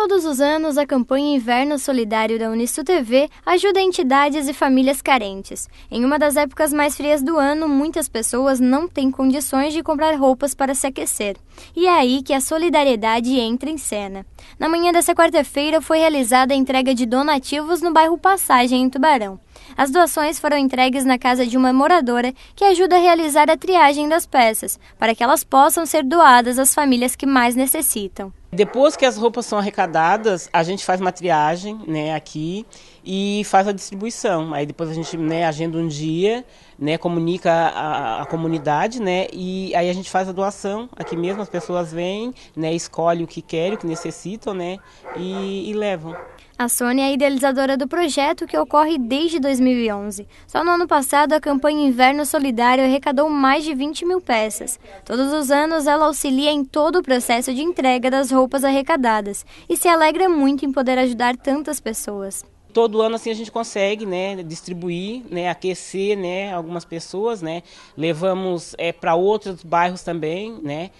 Todos os anos, a campanha Inverno Solidário da Unisu TV ajuda entidades e famílias carentes. Em uma das épocas mais frias do ano, muitas pessoas não têm condições de comprar roupas para se aquecer. E é aí que a solidariedade entra em cena. Na manhã dessa quarta-feira, foi realizada a entrega de donativos no bairro Passagem, em Tubarão. As doações foram entregues na casa de uma moradora que ajuda a realizar a triagem das peças, para que elas possam ser doadas às famílias que mais necessitam. Depois que as roupas são arrecadadas, a gente faz uma triagem né, aqui e faz a distribuição. Aí depois a gente né, agenda um dia, né, comunica a, a, comunidade, né, e aí a gente faz a doação aqui mesmo. As pessoas vêm, né, escolhem o que querem, o que necessitam, né, e, e levam. A Sônia é idealizadora do projeto que ocorre desde 2011. Só no ano passado, a campanha Inverno Solidário arrecadou mais de 20 mil peças. Todos os anos, ela auxilia em todo o processo de entrega das roupas arrecadadas e se alegra muito em poder ajudar tantas pessoas. Todo ano assim a gente consegue, né, distribuir, né, aquecer, né, algumas pessoas, né. Levamos é, para outros bairros também, né.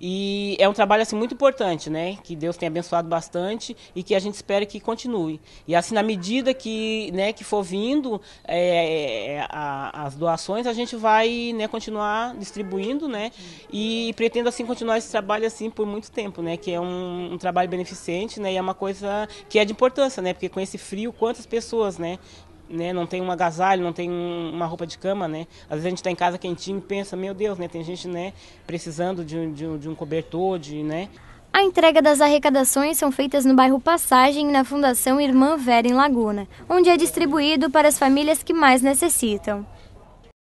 E é um trabalho assim muito importante, né? Que Deus tem abençoado bastante e que a gente espera que continue. E assim, na medida que, né, que for vindo é, a, as doações, a gente vai né, continuar distribuindo, né? E pretendo assim continuar esse trabalho assim por muito tempo, né? Que é um, um trabalho beneficente, né? E é uma coisa que é de importância, né? Porque com esse frio, quantas pessoas, né? né, não tem um agasalho, não tem uma roupa de cama, né? Às vezes a gente está em casa quentinho e pensa, meu Deus, né, tem gente, né, precisando de, de, de um cobertor, de, né? A entrega das arrecadações são feitas no bairro Passagem e na Fundação Irmã Vera em Laguna, onde é distribuído para as famílias que mais necessitam.